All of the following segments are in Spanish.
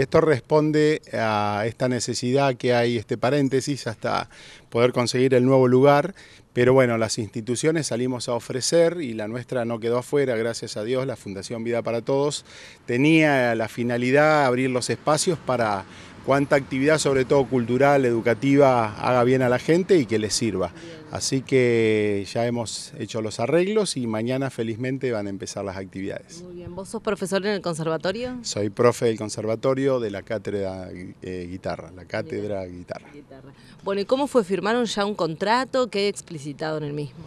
Esto responde a esta necesidad que hay, este paréntesis, hasta poder conseguir el nuevo lugar, pero bueno, las instituciones salimos a ofrecer y la nuestra no quedó afuera, gracias a Dios, la Fundación Vida para Todos tenía la finalidad de abrir los espacios para cuánta actividad, sobre todo cultural, educativa, haga bien a la gente y que les sirva. Así que ya hemos hecho los arreglos y mañana felizmente van a empezar las actividades. Muy bien, ¿vos sos profesor en el conservatorio? Soy profe del conservatorio de la cátedra eh, guitarra, la cátedra guitarra. Bueno, ¿y cómo fue? ¿Firmaron ya un contrato? ¿Qué explicitado en el mismo?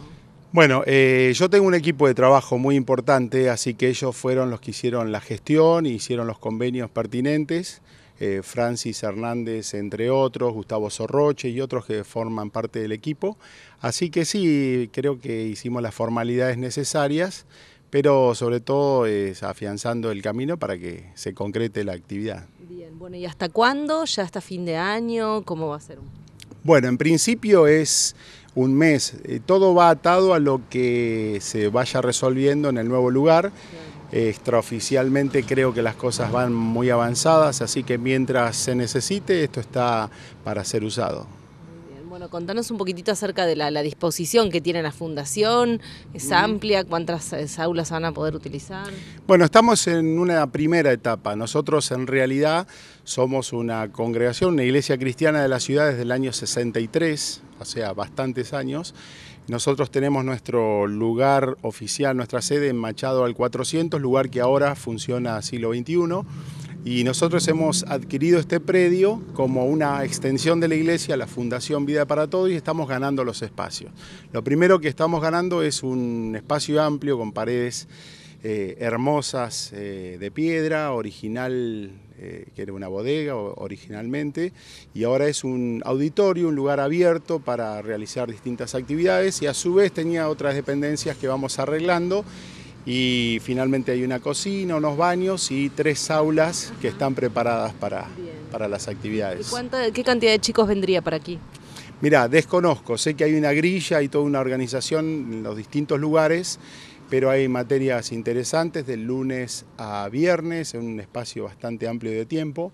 Bueno, eh, yo tengo un equipo de trabajo muy importante, así que ellos fueron los que hicieron la gestión, hicieron los convenios pertinentes. Eh, Francis Hernández, entre otros, Gustavo Sorroche y otros que forman parte del equipo. Así que sí, creo que hicimos las formalidades necesarias, pero sobre todo es afianzando el camino para que se concrete la actividad. Bien, bueno, ¿y hasta cuándo? ¿Ya hasta fin de año? ¿Cómo va a ser? Bueno, en principio es un mes. Eh, todo va atado a lo que se vaya resolviendo en el nuevo lugar. Extraoficialmente creo que las cosas van muy avanzadas, así que mientras se necesite esto está para ser usado. Bueno, contanos un poquitito acerca de la, la, disposición que tiene la fundación, es mm. amplia, cuántas eh, aulas van a poder utilizar. Bueno, estamos en una primera etapa. Nosotros en realidad somos una congregación, una iglesia cristiana de la ciudad desde el año 63 o sea, bastantes años. Nosotros tenemos nuestro lugar oficial, nuestra sede en Machado al 400, lugar que ahora funciona siglo XXI. Y nosotros hemos adquirido este predio como una extensión de la iglesia, la Fundación Vida para Todos, y estamos ganando los espacios. Lo primero que estamos ganando es un espacio amplio con paredes eh, hermosas eh, de piedra, original, eh, que era una bodega originalmente, y ahora es un auditorio, un lugar abierto para realizar distintas actividades y a su vez tenía otras dependencias que vamos arreglando y finalmente hay una cocina, unos baños y tres aulas que están preparadas para, para las actividades. ¿Qué cantidad de chicos vendría para aquí? Mira, desconozco, sé que hay una grilla y toda una organización en los distintos lugares pero hay materias interesantes del lunes a viernes, en un espacio bastante amplio de tiempo.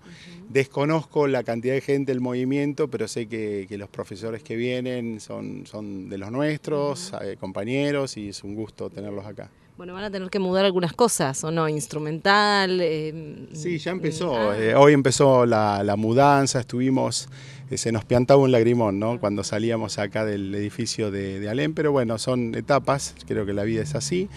Desconozco la cantidad de gente, el movimiento, pero sé que, los profesores que vienen son, son de los nuestros, eh, compañeros, y es un gusto tenerlos acá. Bueno, van a tener que mudar algunas cosas, ¿o no? Instrumental. Eh, sí, ya mm, empezó. Ah. Eh, hoy empezó la, mudanza, estuvimos, eh, se nos piantaba un lagrimón, ¿no? Cuando salíamos acá del edificio de, Alén, pero bueno, son etapas, creo que la vida es así.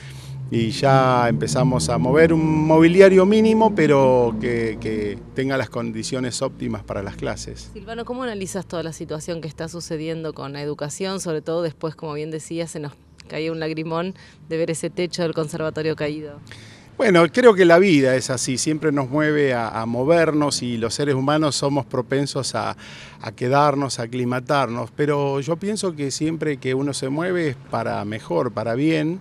Y ya empezamos a mover un mobiliario mínimo, pero que, tenga las condiciones óptimas para las clases. Silvano, ¿cómo analizas toda la situación que está sucediendo con la educación? Sobre todo después, como bien decía, se nos caía un lagrimón de ver ese techo del conservatorio caído. Bueno, creo que la vida es así, siempre nos mueve a, movernos y los seres humanos somos propensos a, quedarnos, a aclimatarnos, pero yo pienso que siempre que uno se mueve es para mejor, para bien,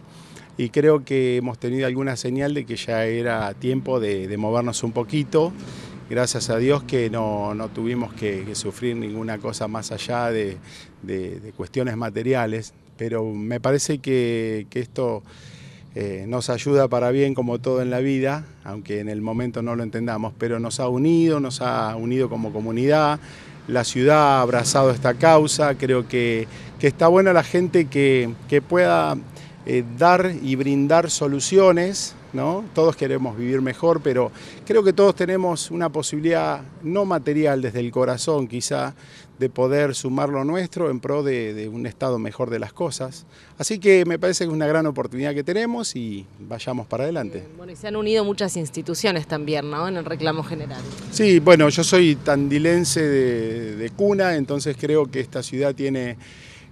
y creo que hemos tenido alguna señal de que ya era tiempo de, movernos un poquito, gracias a Dios que no, tuvimos que, sufrir ninguna cosa más allá de cuestiones materiales, pero me parece que, esto eh, nos ayuda para bien como todo en la vida, aunque en el momento no lo entendamos, pero nos ha unido, nos ha unido como comunidad, la ciudad ha abrazado esta causa, creo que, que está buena la gente que, que pueda eh, dar y brindar soluciones, ¿no? Todos queremos vivir mejor, pero creo que todos tenemos una posibilidad no material desde el corazón quizá de poder sumar lo nuestro en pro de, un estado mejor de las cosas. Así que me parece que es una gran oportunidad que tenemos y vayamos para adelante. Eh, bueno, se han unido muchas instituciones también, ¿no? En el reclamo general. Sí, bueno, yo soy tandilense de cuna, entonces creo que esta ciudad tiene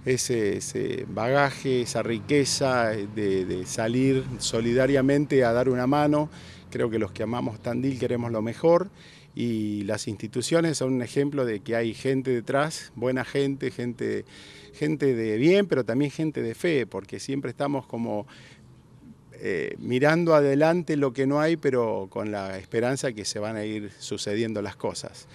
ese, bagaje, esa riqueza de, salir solidariamente a dar una mano. Creo que los que amamos Tandil queremos lo mejor y las instituciones son un ejemplo de que hay gente detrás, buena gente, gente, de bien, pero también gente de fe, porque siempre estamos como eh, mirando adelante lo que no hay, pero con la esperanza que se van a ir sucediendo las cosas.